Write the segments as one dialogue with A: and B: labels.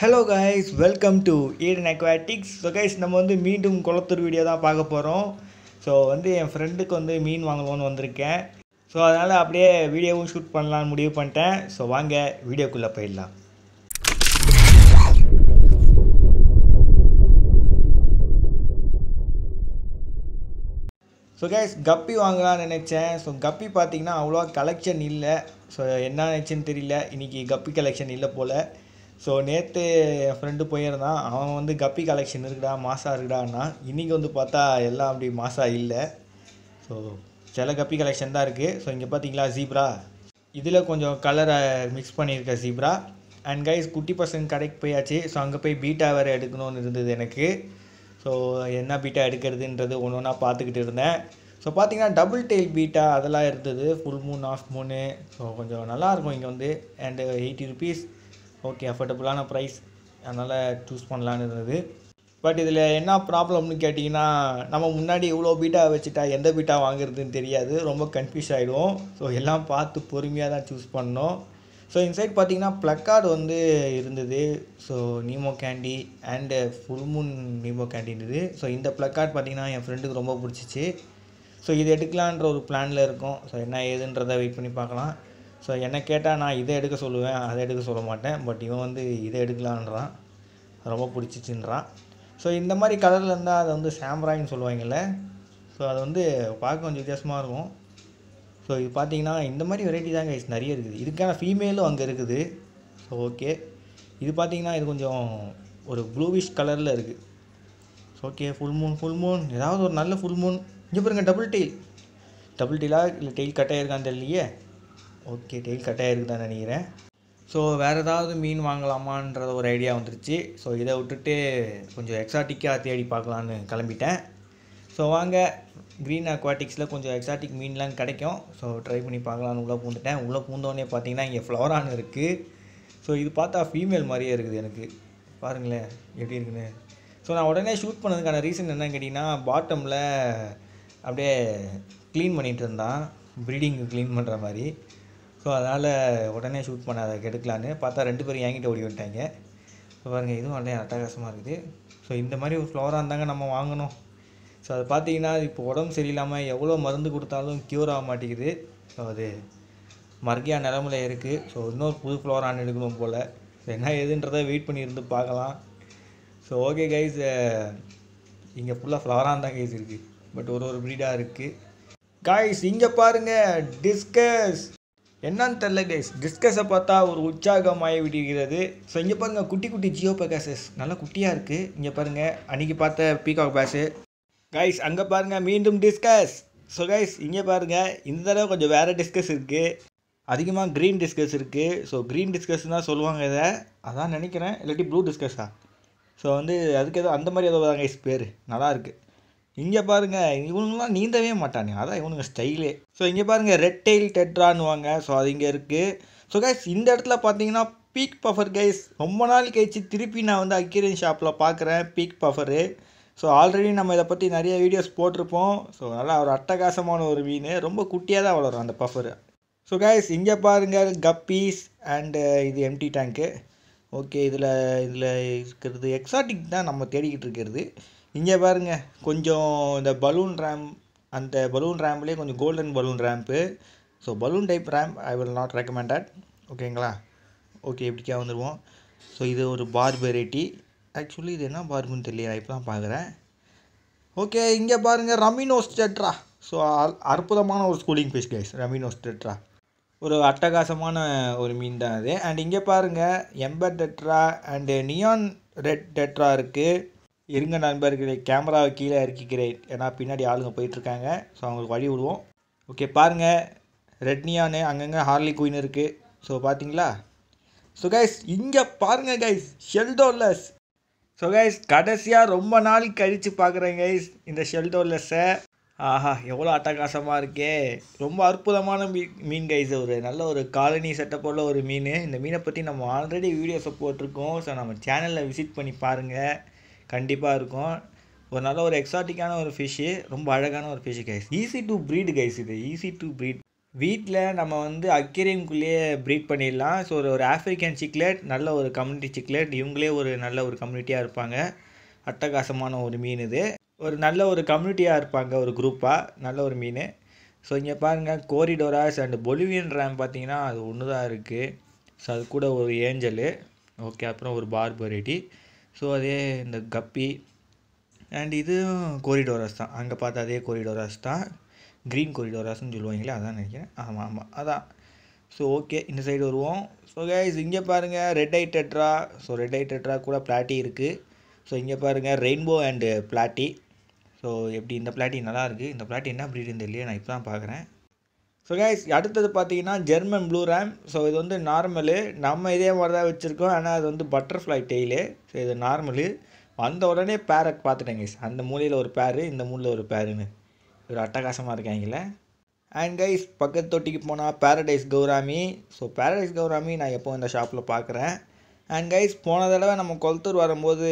A: hello guys welcome to Eden Aquatics so guys நம்ம வந்து மீண்டும் குளத்தூர் வீடியோ தான் பார்க்க போகிறோம் ஸோ வந்து என் ஃப்ரெண்டுக்கு வந்து மீன் வாங்கணும்னு வந்திருக்கேன் ஸோ அதனால் அப்படியே வீடியோவும் ஷூட் பண்ணலான்னு முடிவு பண்ணிட்டேன் ஸோ வாங்க வீடியோக்குள்ளே போயிடலாம் ஸோ கேஸ் கப்பி வாங்கலாம்னு நினச்சேன் ஸோ கப்பி பார்த்தீங்கன்னா அவ்வளோவா கலெக்ஷன் இல்லை ஸோ என்ன நினச்சின்னு தெரியல இன்றைக்கி கப்பி கலெக்ஷன் இல்லை போல் ஸோ நேற்று என் ஃப்ரெண்டு போயிருந்தான் அவன் வந்து கப்பி கலெக்ஷன் இருக்குடா மாசா இருக்குடான்னா இன்றைக்கி வந்து பார்த்தா எல்லாம் அப்படி மாசா இல்லை ஸோ சில கப்பி கலெக்ஷன் தான் இருக்குது ஸோ இங்கே பார்த்தீங்களா ஜீப்ரா இதில் கொஞ்சம் கலரை மிக்ஸ் பண்ணியிருக்க ஜீப்ரா அண்ட் கைஸ் குட்டி பசங்க கடைக்கு போயாச்சு ஸோ அங்கே போய் பீட்டா வேறு எடுக்கணும்னு இருந்தது எனக்கு ஸோ என்ன பீட்டா எடுக்கிறதுன்றது ஒன்று ஒன்றா பார்த்துக்கிட்டு இருந்தேன் ஸோ பார்த்தீங்கன்னா டபுள் டெயில் பீட்டா அதெல்லாம் இருந்தது ஃபுல் மூன் ஆஃப் மூணு ஸோ கொஞ்சம் நல்லாயிருக்கும் இங்கே வந்து அண்டு எயிட்டி ருபீஸ் ஓகே அஃபோர்டபுளான ப்ரைஸ் அதனால் சூஸ் பண்ணலான்னு இருந்தது பட் இதில் என்ன ப்ராப்ளம்னு கேட்டிங்கன்னா நம்ம முன்னாடி இவ்வளோ பீட்டா வச்சுட்டா எந்த பீட்டா வாங்குறதுன்னு தெரியாது ரொம்ப கன்ஃபியூஸ் ஆகிடுவோம் ஸோ எல்லாம் பார்த்து பொறுமையாக தான் சூஸ் பண்ணோம் ஸோ இன்சைட் பார்த்திங்கன்னா ப்ளக்கார்டு வந்து இருந்தது so Nemo candy and moon Nemo கேண்டின்றது இருந்தது ஸோ இந்த ப்ளக்கார்ட் பார்த்திங்கன்னா என் ஃப்ரெண்டுக்கு ரொம்ப பிடிச்சிச்சு ஸோ இது எடுக்கலான்ற ஒரு பிளானில் இருக்கும் ஸோ என்ன ஏதுன்றதை வெயிட் பண்ணி பார்க்கலாம் ஸோ என்னை கேட்டால் நான் இதை எடுக்க சொல்லுவேன் அதை எடுக்க சொல்ல மாட்டேன் பட் இவன் வந்து இதை எடுக்கலான்றான் ரொம்ப பிடிச்சிச்சின்றான் ஸோ இந்த மாதிரி கலரில் இருந்தால் அதை வந்து சாம்ராயின்னு சொல்லுவாங்கல்ல ஸோ அதை வந்து பார்க்க கொஞ்சம் வித்தியாசமாக இருக்கும் ஸோ இது பார்த்தீங்கன்னா இந்த மாதிரி வெரைட்டி தாங்க இஸ் நிறைய இருக்குது இதுக்கான ஃபீமேலும் அங்கே இருக்குது ஸோ ஓகே இது பார்த்தீங்கன்னா இது கொஞ்சம் ஒரு ப்ளூவிஷ் கலரில் இருக்குது so okay full moon full moon ஏதாவது ஒரு நல்ல ஃபுல் மூன் இங்கே பாருங்கள் டபுள் டெயில் டபுள் டெயிலாக இல்லை டெயில் கட்டாயிருக்கான்னு தெரியலையே ஓகே டெய்ல் கட்டாக இருக்குதான்னு நினைக்கிறேன் ஸோ வேறு ஏதாவது மீன் வாங்கலாமான்றது ஒரு ஐடியா வந்துருச்சு ஸோ இதை விட்டுட்டு கொஞ்சம் எக்ஸாட்டிக்காக தேடி பார்க்கலான்னு கிளம்பிட்டேன் ஸோ வாங்க க்ரீன் அக்வாட்டிக்ஸில் கொஞ்சம் எக்ஸாட்டிக் மீன்லாம் கிடைக்கும் ஸோ ட்ரை பண்ணி பார்க்கலான்னு உள்ளே பூந்துட்டேன் உள்ளே பூந்தோடனே பார்த்தீங்கன்னா இங்கே ஃப்ளவரானு இருக்குது ஸோ இது பார்த்தா ஃபீமேல் மாதிரியே இருக்குது எனக்கு பாருங்களேன் எப்படி இருக்குன்னு ஸோ நான் உடனே ஷூட் பண்ணதுக்கான ரீசன் என்னன்னு கேட்டிங்கன்னா பாட்டமில் அப்படியே க்ளீன் பண்ணிகிட்டு இருந்தான் ப்ரீடிங்கு க்ளீன் பண்ணுற மாதிரி ஸோ அதனால் உடனே ஷூட் பண்ணாத கெடுக்கலான்னு பார்த்தா ரெண்டு பேரும் ஏங்கிட்ட ஓடி வந்துட்டாங்க ஸோ பாருங்கள் இதுவும் உடனே அட்டகாசமாக இருக்குது ஸோ இந்த மாதிரி ஒரு ஃப்ளோராக இருந்தாங்க நம்ம வாங்கணும் ஸோ அது பார்த்தீங்கன்னா இப்போ உடம்பு சரியில்லாமல் எவ்வளோ மருந்து கொடுத்தாலும் க்யூர் ஆக மாட்டேங்குது ஸோ அது மறுக்கியாக நிலமில் இருக்குது ஸோ இன்னொரு புது ஃப்ளோரானு எடுக்கணும் போல் என்ன ஏதுன்றதை வெயிட் பண்ணியிருந்து பார்க்கலாம் ஸோ ஓகே கைஸ் இங்கே ஃபுல்லாக ஃப்ளவராக தான் கைஸ் இருக்குது பட் ஒரு ஒரு ப்ரீடாக இருக்குது காய்ஸ் இங்கே பாருங்கள் டிஸ்கஸ் என்னன்னு தெரில கைஸ் டிஸ்கஸை பார்த்தா ஒரு உற்சாகமாகி விடுகிறது ஸோ இங்கே பாருங்கள் குட்டி குட்டி ஜியோ பெகாசஸ் நல்லா குட்டியாக இருக்குது இங்கே பாருங்கள் அன்றைக்கி பார்த்த பீகாக் பேஸு கைஸ் அங்கே பாருங்கள் மீண்டும் டிஸ்கஸ் ஸோ கைஸ் இங்கே பாருங்கள் இந்த தடவை கொஞ்சம் வேறு டிஸ்கஸ் இருக்குது அதிகமாக க்ரீன் டிஸ்கஸ் இருக்குது ஸோ க்ரீன் டிஸ்கஸ் தான் சொல்லுவாங்க இதை அதான் நினைக்கிறேன் இல்லாட்டி ப்ளூ டிஸ்கஸ் தான் ஸோ வந்து அதுக்கு ஏதோ அந்த மாதிரி ஏதோ தான் கைஸ் பேர் நல்லாயிருக்கு இங்கே பாருங்கள் இவனுங்களாம் நீந்தவே மாட்டானுங்க அதான் இவனுங்க ஸ்டைலே ஸோ இங்கே பாருங்கள் ரெட் டெயில் டெட்ரான்னுவாங்க ஸோ அது இங்கே இருக்குது ஸோ கைஸ் இந்த இடத்துல பார்த்தீங்கன்னா பீக் பஃபர் கைஸ் ரொம்ப நாள் கழிச்சு திருப்பி நான் வந்து அக்கீரன் ஷாப்பில் பார்க்குறேன் பீக் பஃபரு ஸோ ஆல்ரெடி நம்ம இதை பற்றி நிறைய வீடியோஸ் போட்டிருப்போம் ஸோ நல்லா ஒரு அட்டகாசமான ஒரு மீன் ரொம்ப குட்டியாக தான் வளரும் அந்த பஃபரு ஸோ கைஸ் இங்கே பாருங்கள் கப்பீஸ் அண்டு இது எம்டி டேங்க்கு ஓகே இதில் இதில் இருக்கிறது எக்ஸாட்டிக் தான் நம்ம தேடிக்கிட்டு இருக்கிறது இங்கே பாருங்க கொஞ்சம் இந்த பலூன் ரேம் அந்த பலூன் ரேம்ப்லேயே கொஞ்சம் golden balloon ram so balloon type ram I will not recommend at ஓகேங்களா ஓகே இப்படிக்கா வந்துடுவோம் ஸோ இது ஒரு பார் வெரைட்டி ஆக்சுவலி இது என்ன பார்புன்னு தெரியல இப்போ தான் பார்க்குறேன் ஓகே இங்கே பாருங்கள் ரமினோஸ் டெட்ரா ஸோ அற்புதமான ஒரு schooling fish guys rummynose tetra ஒரு அட்டகாசமான ஒரு மீன் தான் அது அண்ட் இங்கே பாருங்கள் ember tetra and neon red tetra இருக்குது இருங்க நண்பர்களே கேமராவை கீழே இறக்கிக்கிறேன் ஏன்னா பின்னாடி ஆளுங்க போயிட்டுருக்காங்க ஸோ அவங்களுக்கு வழி விடுவோம் ஓகே பாருங்கள் ரெட்னியானு அங்கங்கே ஹார்லி குயின் இருக்குது ஸோ பார்த்தீங்களா ஸோ கைஸ் இங்கே பாருங்கள் கைஸ் ஷெல்டோர்லஸ் ஸோ கைஸ் கடைசியாக ரொம்ப நாள் கழித்து பார்க்குறேன் கைஸ் இந்த ஷெல்டோர்லெஸ்ஸை ஆஹா எவ்வளோ அட்டகாசமாக இருக்கே ரொம்ப அற்புதமான மீ மீன் கைஸ் ஒரு நல்ல ஒரு காலனி போல் ஒரு மீன் இந்த மீனை பற்றி நம்ம ஆல்ரெடி வீடியோஸை போட்டிருக்கோம் ஸோ நம்ம சேனலில் விசிட் பண்ணி பாருங்கள் கண்டிப்பாக இருக்கும் ஒரு நல்ல ஒரு எக்ஸாட்டிக்கான ஒரு ஃபிஷ்ஷு ரொம்ப அழகான ஒரு fish guys easy to breed guys இது ஈஸி டு ப்ரீட் வீட்டில் நம்ம வந்து அக்வேரியம்குள்ளேயே ப்ரீட் பண்ணிடலாம் ஸோ ஒரு ஒரு ஆஃப்ரிக்கன் சிக்லெட் நல்ல ஒரு கம்யூனிட்டி சிக்லெட் இவங்களே ஒரு நல்ல ஒரு கம்யூனிட்டியாக இருப்பாங்க அட்டகாசமான ஒரு மீன் இது ஒரு நல்ல ஒரு கம்யூனிட்டியாக இருப்பாங்க ஒரு குரூப்பாக நல்ல ஒரு மீன் ஸோ இங்கே பாருங்கள் கோரிடோராஸ் அண்ட் பொலிவியன் ரேம் பார்த்தீங்கன்னா அது ஒன்று தான் இருக்குது ஸோ அது கூட ஒரு ஏஞ்சலு ஓகே அப்புறம் ஒரு பார்பரேட்டி ஸோ அதே இந்த கப்பி அண்ட் இதுவும் கோரிடோராஸ் தான் அங்கே பார்த்தா அதே கோரிடோராஸ் தான் க்ரீன் கோரிடோராஸ்னு சொல்லுவாங்களே அதான் நினைக்கிறேன் ஆமாம் ஆமாம் அதான் ஸோ ஓகே இந்த சைடு வருவோம் ஸோ கேஸ் இங்கே பாருங்கள் red eye tetra so red eye tetra கூட பிளாட்டி இருக்குது ஸோ இங்கே பாருங்கள் ரெயின்போ அண்டு பிளாட்டி ஸோ எப்படி இந்த பிளாட்டி நல்லாயிருக்கு இந்த பிளாட்டி என்ன இருந்தது தெரியல நான் இப்போ தான் பார்க்குறேன் ஸோ கைஸ் அடுத்தது பார்த்தீங்கன்னா ஜெர்மன் ப்ளூ ரேம் ஸோ இது வந்து நார்மலு நம்ம இதே மாதிரி தான் வச்சுருக்கோம் ஆனால் அது வந்து பட்டர்ஃப்ளை டெய்லு ஸோ இது நார்மலு வந்த உடனே பேரை பார்த்துட்டேங்க அந்த மூலையில் ஒரு பேரு இந்த மூலையில் ஒரு பேருன்னு ஒரு அட்டகாசமாக இருக்காங்களே அண்ட் கைஸ் பக்கத்து தொட்டிக்கு போனால் paradise gourami so paradise gourami நான் எப்போ இந்த ஷாப்பில் பார்க்குறேன் அண்ட் கைஸ் போன தடவை நம்ம கொளத்தூர் வரும்போது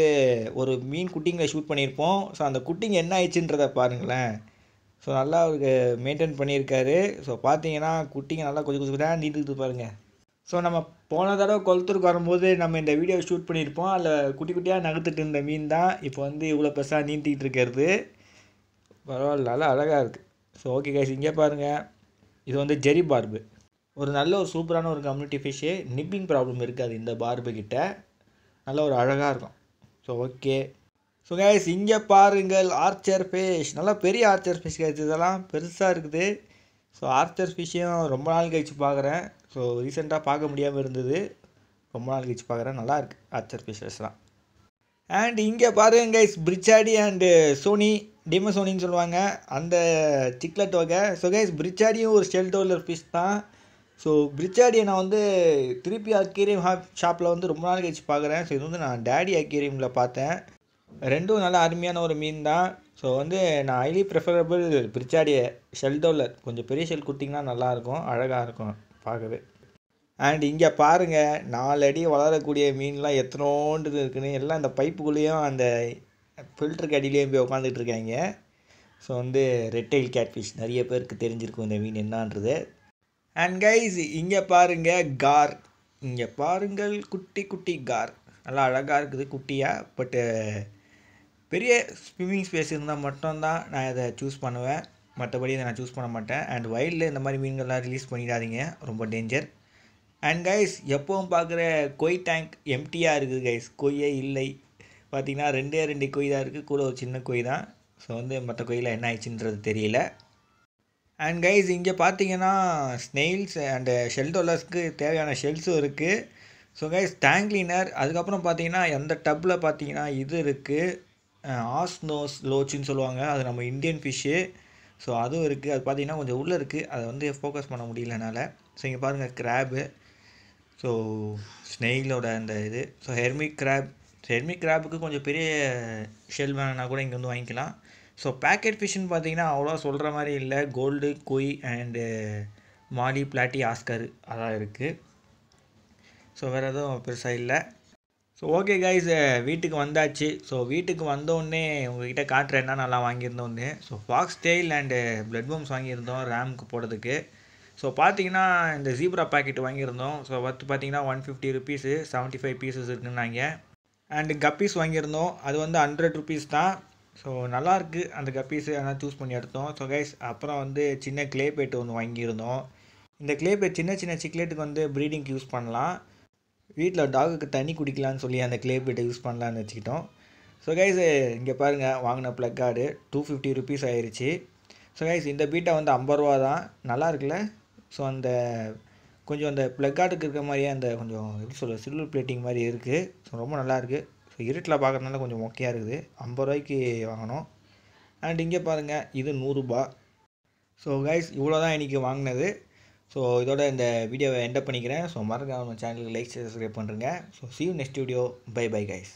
A: ஒரு மீன் குட்டிங்களை ஷூட் பண்ணியிருப்போம் ஸோ அந்த குட்டிங்க என்ன ஆயிடுச்சுன்றதை பாருங்களேன் ஸோ நல்லா அவருக்கு மெயின்டைன் பண்ணியிருக்காரு ஸோ பார்த்தீங்கன்னா குட்டிங்க நல்லா கொஞ்சம் கொஞ்சம் தான் நீட்டுக்கிட்டு பாருங்கள் ஸோ நம்ம போன தடவை கொளத்தூருக்கு வரும்போது நம்ம இந்த வீடியோ ஷூட் பண்ணியிருப்போம் அதில் குட்டி குட்டியாக நகர்த்துட்டு இருந்த மீன் தான் இப்போ வந்து இவ்வளோ பெருசாக நீந்திக்கிட்டு இருக்கிறது பரவாயில்ல நல்லா அழகாக இருக்குது ஸோ ஓகே கைஸ் இங்கே பாருங்கள் இது வந்து ஜெரி பார்பு ஒரு நல்ல ஒரு சூப்பரான ஒரு கம்யூனிட்டி ஃபிஷ்ஷு நிப்பிங் ப்ராப்ளம் இருக்காது இந்த பார்பு கிட்ட நல்ல ஒரு அழகாக இருக்கும் ஸோ ஓகே ஸோ கேஸ் இங்கே பாருங்கள் ஆர்ச்சர் ஃபிஷ் நல்லா பெரிய ஆர்ச்சர் ஃபிஷ் கேஸ் இதெல்லாம் பெருசாக இருக்குது ஸோ ஆர்ச்சர் ஃபிஷ்ஷையும் ரொம்ப நாள் கழித்து பார்க்குறேன் ஸோ ரீசெண்டாக பார்க்க முடியாமல் இருந்தது ரொம்ப நாள் கழித்து பார்க்குறேன் நல்லா இருக்குது ஆர்ச்சர் ஃபிஷஸ்லாம் அண்ட் இங்கே பாருங்க கைஸ் பிரிச்சாடி அண்டு சோனி டிம சோனின்னு சொல்லுவாங்க அந்த சிக்லெட் வகை ஸோ கைஸ் பிரிச்சாடியும் ஒரு ஸ்டெல் டோலர் ஃபிஷ் தான் ஸோ பிரிச்சாடியை நான் வந்து திருப்பி ஹாப் ஷாப்பில் வந்து ரொம்ப நாள் கழிச்சு பார்க்குறேன் ஸோ இது வந்து நான் டேடி அக்கீரியமில் பார்த்தேன் ரெண்டும் நல்லா அருமையான ஒரு மீன் தான் ஸோ வந்து நான் ஹைலி ப்ரிஃபரபிள் பிரிச்சாடிய ஷெல் டோலர் கொஞ்சம் பெரிய ஷெல் கொடுத்திங்கன்னா நல்லாயிருக்கும் அழகாக இருக்கும் பார்க்கவே அண்ட் இங்கே பாருங்கள் நாலு அடி வளரக்கூடிய மீன்லாம் எத்தனோண்டு இருக்குன்னு எல்லாம் அந்த பைப்புக்குள்ளேயும் அந்த ஃபில்டருக்கு அடியிலையும் போய் உட்காந்துட்டு இருக்காங்க ஸோ வந்து ரெட்டைல் கேட்ஃபிஷ் நிறைய பேருக்கு தெரிஞ்சிருக்கும் இந்த மீன் என்னான்றது அண்ட் கைஸ் இங்கே பாருங்கள் கார் இங்கே பாருங்கள் குட்டி குட்டி கார் நல்லா அழகாக இருக்குது குட்டியாக பட்டு பெரிய ஸ்விம்மிங் ஸ்பேஸ் இருந்தால் மட்டும்தான் நான் இதை சூஸ் பண்ணுவேன் மற்றபடி இதை நான் சூஸ் பண்ண மாட்டேன் அண்ட் வைல்டில் இந்த மாதிரி மீன்கள்லாம் ரிலீஸ் பண்ணிடாதீங்க ரொம்ப டேஞ்சர் அண்ட் கைஸ் எப்போவும் பார்க்குற கொய் டேங்க் எம்டியாக இருக்குது கைஸ் கொய்யே இல்லை பார்த்திங்கன்னா ரெண்டே ரெண்டு கொய் தான் இருக்குது கூட ஒரு சின்ன கொய் தான் ஸோ வந்து மற்ற கொயில் என்ன ஆயிடுச்சுன்றது தெரியல அண்ட் கைஸ் இங்கே பார்த்தீங்கன்னா ஸ்னெயில்ஸ் அண்டு ஷெல் தேவையான ஷெல்ஸும் இருக்குது ஸோ கைஸ் டேங்க் கிளீனர் அதுக்கப்புறம் பார்த்தீங்கன்னா எந்த டப்பில் பார்த்தீங்கன்னா இது இருக்குது ஆஸ்னோஸ் லோச்சின்னு சொல்லுவாங்க அது நம்ம இந்தியன் ஃபிஷ்ஷு ஸோ அதுவும் இருக்குது அது பார்த்திங்கன்னா கொஞ்சம் உள்ளே இருக்குது அதை வந்து ஃபோக்கஸ் பண்ண முடியல என்னால் ஸோ இங்கே பாருங்கள் கிராபு ஸோ ஸ்னெயிலோட அந்த இது ஸோ ஹெர்மிக் கிராப் ஹெர்மிக் கிராபுக்கு கொஞ்சம் பெரிய ஷெல் வேணும்னா கூட இங்கே வந்து வாங்கிக்கலாம் ஸோ பேக்கெட் ஃபிஷ்ஷுன்னு பார்த்தீங்கன்னா அவ்வளோ சொல்கிற மாதிரி இல்லை கோல்டு குய் அண்டு மாலி பிளாட்டி ஆஸ்கர் அதான் இருக்குது ஸோ வேறு எதுவும் பெருசாக இல்லை ஸோ ஓகே கைஸ் வீட்டுக்கு வந்தாச்சு ஸோ வீட்டுக்கு வந்தோடனே உங்ககிட்ட காட்டுறேன் என்ன நல்லா ஒன்று so fox tail and blood worms வாங்கியிருந்தோம் ரேமுக்கு போடுறதுக்கு ஸோ பார்த்தீங்கன்னா இந்த ஜீப்ரா பேக்கெட் வாங்கியிருந்தோம் ஸோ வந்து பார்த்தீங்கன்னா one fifty rupees seventy five pieces இருக்குன்னாங்க அண்டு கப்பீஸ் வாங்கியிருந்தோம் அது வந்து ஹண்ட்ரட் ருபீஸ் தான் ஸோ நல்லாயிருக்கு அந்த கப்பீஸு ஆனால் சூஸ் பண்ணி எடுத்தோம் ஸோ கைஸ் அப்புறம் வந்து சின்ன கிளே பேட் ஒன்று வாங்கியிருந்தோம் இந்த கிளே பேட் சின்ன சின்ன சிக்லேட்டுக்கு வந்து ப்ரீடிங்க்கு யூஸ் பண்ணலாம் வீட்டில் டாகுக்கு தண்ணி குடிக்கலான்னு சொல்லி அந்த கிளே பிட்டை யூஸ் பண்ணலான்னு வச்சுக்கிட்டோம் ஸோ கைஸ் இங்கே பாருங்கள் வாங்கின plakat two fifty rupees ஆயிடுச்சு ஸோ கைஸ் இந்த பீட்டை வந்து ஐம்பது ரூபா தான் நல்லா இருக்குல்ல ஸோ அந்த கொஞ்சம் அந்த ப்ளக் கார்டுக்கு இருக்க மாதிரியே அந்த கொஞ்சம் எப்படி சொல்ல சில்வர் பிளேட்டிங் மாதிரி இருக்குது ஸோ ரொம்ப நல்லாயிருக்கு ஸோ இருட்டில் பார்க்குறதுனால கொஞ்சம் ஓகேயாக இருக்குது ஐம்பது ரூபாய்க்கு வாங்கினோம் அண்ட் இங்கே பாருங்கள் இது நூறுரூபா ஸோ கைஸ் இவ்வளோ தான் இன்றைக்கி வாங்கினது ஸோ இதோட இந்த வீடியோவை என்டப் பண்ணிக்கிறேன் ஸோ மறக்காம சேனலுக்கு லைக் சப்ஸ்கிரைப் பண்ணுறேங்க so see you next video bye bye guys